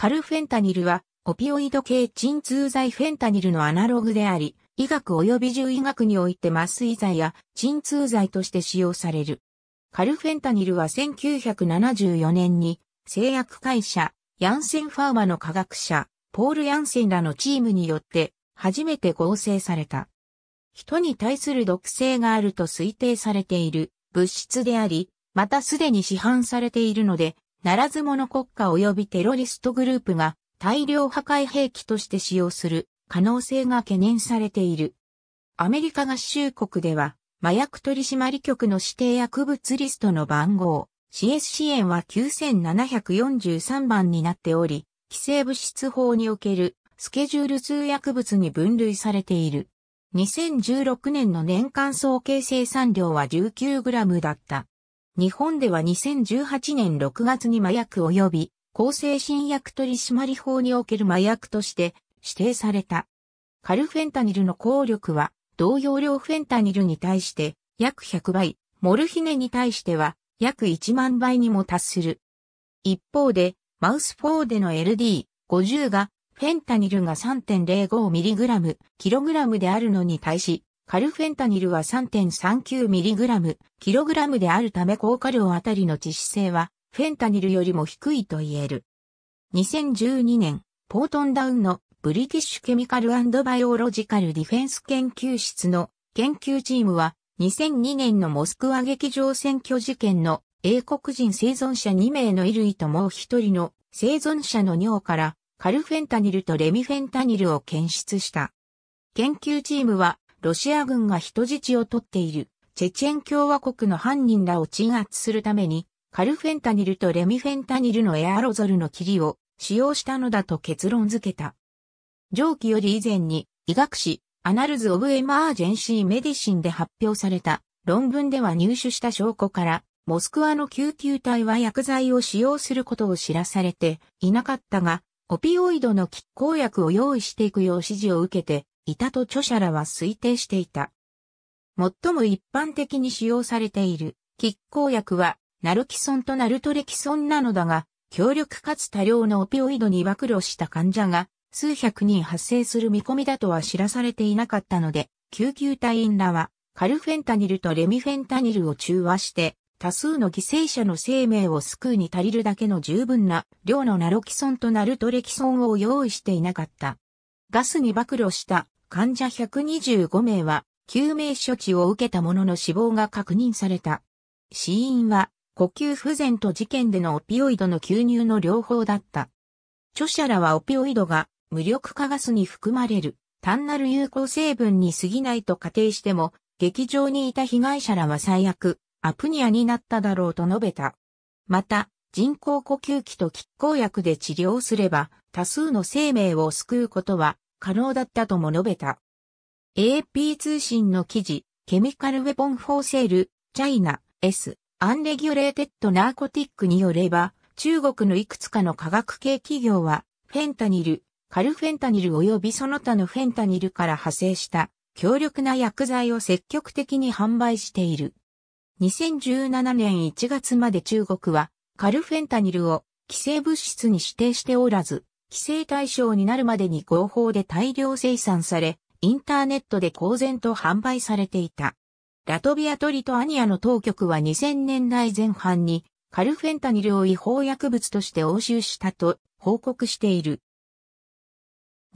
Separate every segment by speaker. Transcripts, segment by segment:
Speaker 1: カルフェンタニルは、オピオイド系鎮痛剤フェンタニルのアナログであり、医学及び獣医学において麻酔剤や鎮痛剤として使用される。カルフェンタニルは1974年に製薬会社ヤンセンファーマの科学者ポール・ヤンセンらのチームによって初めて合成された。人に対する毒性があると推定されている物質であり、またすでに市販されているのでならず者国家及びテロリストグループが大量破壊兵器として使用する可能性が懸念されている。アメリカ合衆国では、麻薬取締局の指定薬物リストの番号、CSCN は9743番になっており、規制物質法におけるスケジュール通薬物に分類されている。2016年の年間総計生産量は 19g だった。日本では2018年6月に麻薬及び向精神薬取締法における麻薬として指定された。カルフェンタニルの効力は同容量フェンタニルに対して約100倍、モルヒネに対しては約1万倍にも達する。一方で、マウス4での LD50 がフェンタニルが 3.05mg、キログラムであるのに対し、カルフェンタニルは 3.39mg、kg であるため効果量あたりの致死性は、フェンタニルよりも低いと言える。2012年、ポートンダウンのブリティッシュケミカルバイオロジカルディフェンス研究室の研究チームは、2002年のモスクワ劇場選挙事件の英国人生存者2名の衣類ともう1人の生存者の尿からカルフェンタニルとレミフェンタニルを検出した。研究チームはロシア軍が人質を取っている、チェチェン共和国の犯人らを鎮圧するために、カルフェンタニルとレミフェンタニルのエアロゾルの霧を使用したのだと結論付けた。上記より以前に、医学誌、アナルズ・オブ・エマージェンシー・メディシンで発表された論文では入手した証拠から、モスクワの救急隊は薬剤を使用することを知らされていなかったが、オピオイドの拮抗薬を用意していくよう指示を受けて、いたと著者らは推定していた。最も一般的に使用されている拮抗薬はナルキソンとナルトレキソンなのだが、強力かつ多量のオピオイドに暴露した患者が数百人発生する見込みだとは知らされていなかったので、救急隊員らはカルフェンタニルとレミフェンタニルを中和して多数の犠牲者の生命を救うに足りるだけの十分な量のナロキソンとナルトレキソンを用意していなかった。ガスに暴露した患者125名は救命処置を受けたものの死亡が確認された。死因は呼吸不全と事件でのオピオイドの吸入の両方だった。著者らはオピオイドが無力化ガスに含まれる単なる有効成分に過ぎないと仮定しても、劇場にいた被害者らは最悪、アプニアになっただろうと述べた。また、人工呼吸器と喫抗薬で治療すれば、多数の生命を救うことは可能だったとも述べた。AP 通信の記事、ケミカルウェポンフォーセール、チャイナ、S、アンレギュレーテッドナーコティックによれば、中国のいくつかの化学系企業は、フェンタニル、カルフェンタニル及びその他のフェンタニルから派生した強力な薬剤を積極的に販売している。2017年1月まで中国はカルフェンタニルを規制物質に指定しておらず、規制対象になるまでに合法で大量生産され、インターネットで公然と販売されていた。ラトビアトリトアニアの当局は2000年代前半にカルフェンタニルを違法薬物として押収したと報告している。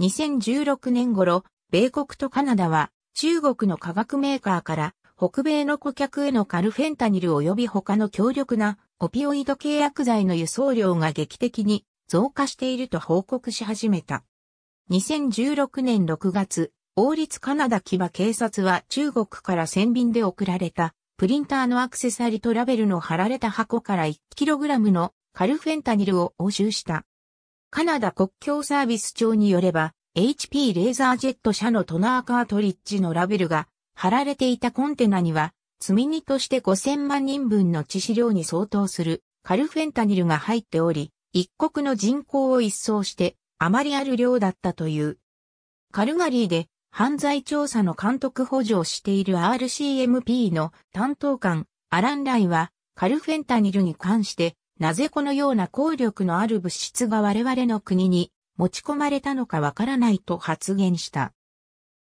Speaker 1: 2016年頃、米国とカナダは中国の化学メーカーから北米の顧客へのカルフェンタニル及び他の強力なオピオイド契約剤の輸送量が劇的に増加していると報告し始めた。2016年6月、王立カナダ騎馬警察は中国から船便で送られたプリンターのアクセサリートラベルの貼られた箱から 1kg のカルフェンタニルを押収した。カナダ国境サービス庁によれば HP レーザージェット社のトナーカートリッジのラベルが貼られていたコンテナには積荷として5000万人分の致死量に相当するカルフェンタニルが入っており、一国の人口を一掃してあまりある量だったという。カルガリーで犯罪調査の監督補助をしている RCMP の担当官、アラン・ライは、カルフェンタニルに関して、なぜこのような効力のある物質が我々の国に持ち込まれたのかわからないと発言した。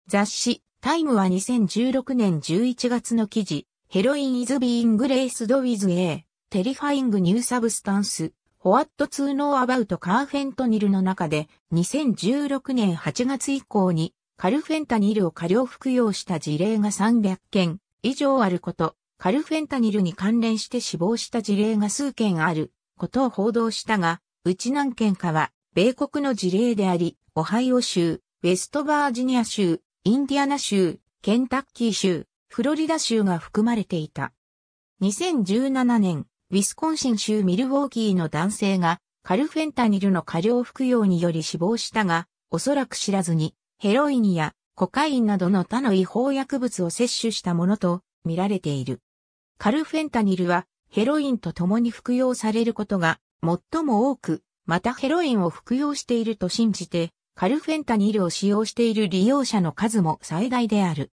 Speaker 1: 雑誌、タイムは2016年11月の記事、ヘロインイズビーングレイスドウィズー、テリファイングニューサブスタンス、ホワット・ツー・ノー・アバウト・カーフェントニルの中で2016年8月以降にカルフェンタニルを過量服用した事例が300件以上あること、カルフェンタニルに関連して死亡した事例が数件あることを報道したが、うち何件かは米国の事例であり、オハイオ州、ウェストバージニア州、インディアナ州、ケンタッキー州、フロリダ州が含まれていた。2017年、ウィスコンシン州ミルウォーキーの男性が、カルフェンタニルの過量服用により死亡したが、おそらく知らずに、ヘロインやコカインなどの他の違法薬物を摂取したものと見られている。カルフェンタニルはヘロインと共に服用されることが最も多く、またヘロインを服用していると信じて、カルフェンタニルを使用している利用者の数も最大である。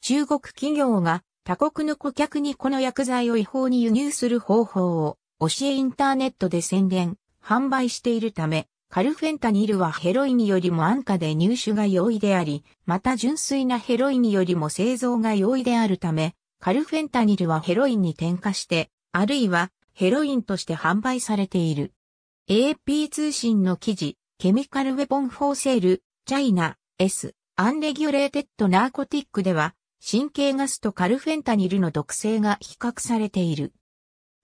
Speaker 1: 中国企業が他国の顧客にこの薬剤を違法に輸入する方法を、教えインターネットで宣伝、販売しているため、カルフェンタニルはヘロインよりも安価で入手が容易であり、また純粋なヘロインよりも製造が容易であるため、カルフェンタニルはヘロインに添加して、あるいはヘロインとして販売されている。AP 通信の記事、ケミカルウェポンフォーセール、チャイナ、S、アンレギュレーテッドナーコティックでは、神経ガスとカルフェンタニルの毒性が比較されている。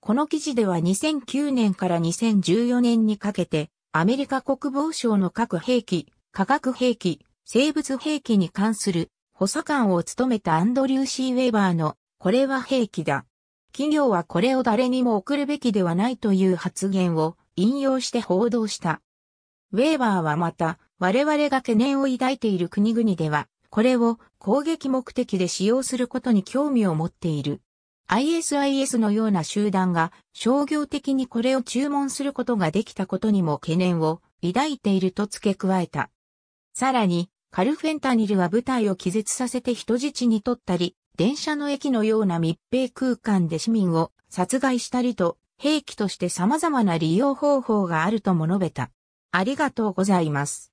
Speaker 1: この記事では2009年から2014年にかけて、アメリカ国防省の核兵器、化学兵器、生物兵器に関する補佐官を務めたアンドリュー・シー・ウェバーの、これは兵器だ。企業はこれを誰にも送るべきではないという発言を引用して報道した。ウェーバーはまた、我々が懸念を抱いている国々では、これを攻撃目的で使用することに興味を持っている。ISIS のような集団が商業的にこれを注文することができたことにも懸念を抱いていると付け加えた。さらに、カルフェンタニルは部隊を気絶させて人質に取ったり、電車の駅のような密閉空間で市民を殺害したりと、兵器として様々な利用方法があるとも述べた。ありがとうございます。